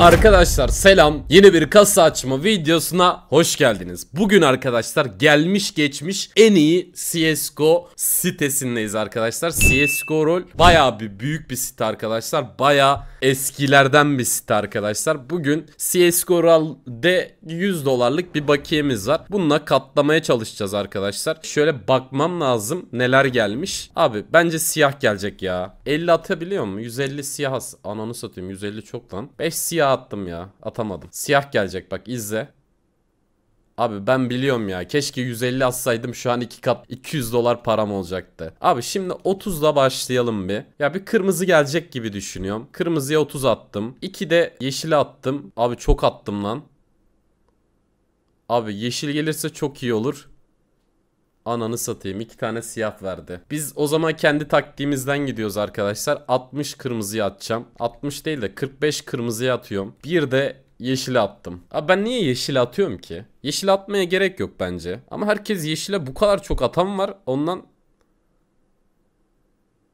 Arkadaşlar selam yeni bir kasa açma videosuna hoş geldiniz. Bugün arkadaşlar gelmiş geçmiş en iyi CSGO sitesindeyiz arkadaşlar. CSGO rol baya bir büyük bir site arkadaşlar. Baya eskilerden bir site arkadaşlar. Bugün CSGO rolde 100 dolarlık bir bakiyemiz var. Bununla katlamaya çalışacağız arkadaşlar. Şöyle bakmam lazım neler gelmiş. Abi bence siyah gelecek ya. 50 atabiliyor mu? 150 siyah. Ananı satayım 150 çok lan. 5 siyah attım ya. Atamadım. Siyah gelecek bak izle. Abi ben biliyorum ya. Keşke 150 atsaydım şu an 2 kat 200 dolar param olacaktı. Abi şimdi 30'la başlayalım bir. Ya bir kırmızı gelecek gibi düşünüyorum. Kırmızıya 30 attım. 2 de yeşile attım. Abi çok attım lan. Abi yeşil gelirse çok iyi olur. Ananı satayım. iki tane siyah verdi. Biz o zaman kendi taktiğimizden gidiyoruz arkadaşlar. 60 kırmızıya atacağım. 60 değil de 45 kırmızıya atıyorum. Bir de yeşil attım. Abi ben niye yeşil atıyorum ki? Yeşil atmaya gerek yok bence. Ama herkes yeşile bu kadar çok atan var. Ondan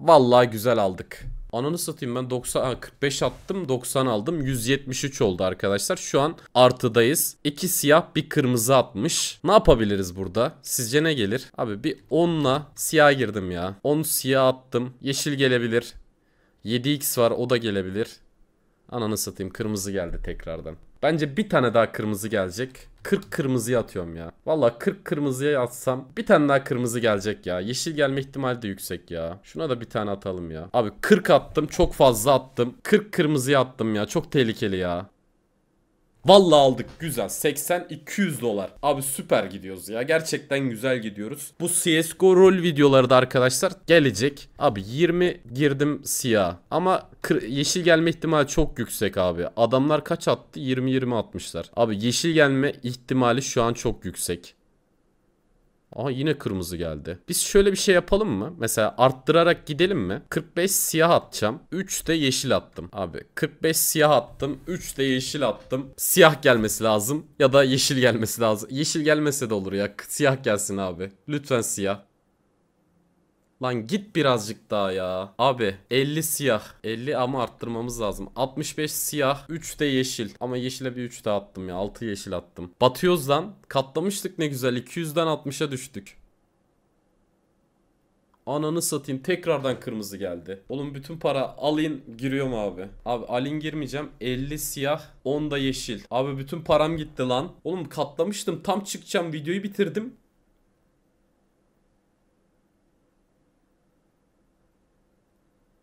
Vallahi güzel aldık. Ananı satayım ben 90 45 attım 90 aldım 173 oldu arkadaşlar. Şu an artıdayız. İki siyah bir kırmızı atmış. Ne yapabiliriz burada? Sizce ne gelir? Abi bir 10'la siyah girdim ya. 10 siyah attım. Yeşil gelebilir. 7x var o da gelebilir. Ananı satayım kırmızı geldi tekrardan. Bence bir tane daha kırmızı gelecek. 40 kırmızı atıyorum ya. Valla 40 kırmızıya atsam bir tane daha kırmızı gelecek ya. Yeşil gelme ihtimali de yüksek ya. Şuna da bir tane atalım ya. Abi 40 attım çok fazla attım. 40 kırmızıya attım ya. Çok tehlikeli ya. Vallahi aldık güzel 80-200 dolar. Abi süper gidiyoruz ya gerçekten güzel gidiyoruz. Bu CSGO rol videoları da arkadaşlar gelecek. Abi 20 girdim siyah ama yeşil gelme ihtimali çok yüksek abi. Adamlar kaç attı? 20-20 atmışlar. Abi yeşil gelme ihtimali şu an çok yüksek. Aha yine kırmızı geldi. Biz şöyle bir şey yapalım mı? Mesela arttırarak gidelim mi? 45 siyah atacağım. 3 de yeşil attım. Abi 45 siyah attım. 3 de yeşil attım. Siyah gelmesi lazım. Ya da yeşil gelmesi lazım. Yeşil gelmese de olur ya. Siyah gelsin abi. Lütfen siyah. Lan git birazcık daha ya. Abi 50 siyah. 50 ama arttırmamız lazım. 65 siyah. 3 de yeşil. Ama yeşile bir 3 de attım ya. 6 yeşil attım. Batıyoruz lan. Katlamıştık ne güzel. 200'den 60'a düştük. Ananı satayım tekrardan kırmızı geldi. Oğlum bütün para alin giriyorum abi. Abi alin girmeyeceğim. 50 siyah 10 da yeşil. Abi bütün param gitti lan. Oğlum katlamıştım tam çıkacağım videoyu bitirdim.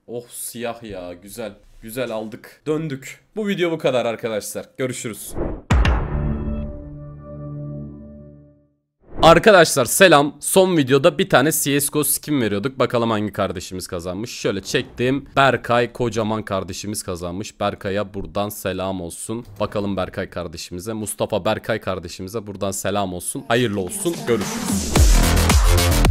Oh siyah ya güzel. Güzel aldık. Döndük. Bu video bu kadar arkadaşlar. Görüşürüz. Arkadaşlar selam. Son videoda bir tane CSGO skin veriyorduk. Bakalım hangi kardeşimiz kazanmış. Şöyle çektim. Berkay kocaman kardeşimiz kazanmış. Berkay'a buradan selam olsun. Bakalım Berkay kardeşimize. Mustafa Berkay kardeşimize buradan selam olsun. Hayırlı olsun. Görüşürüz.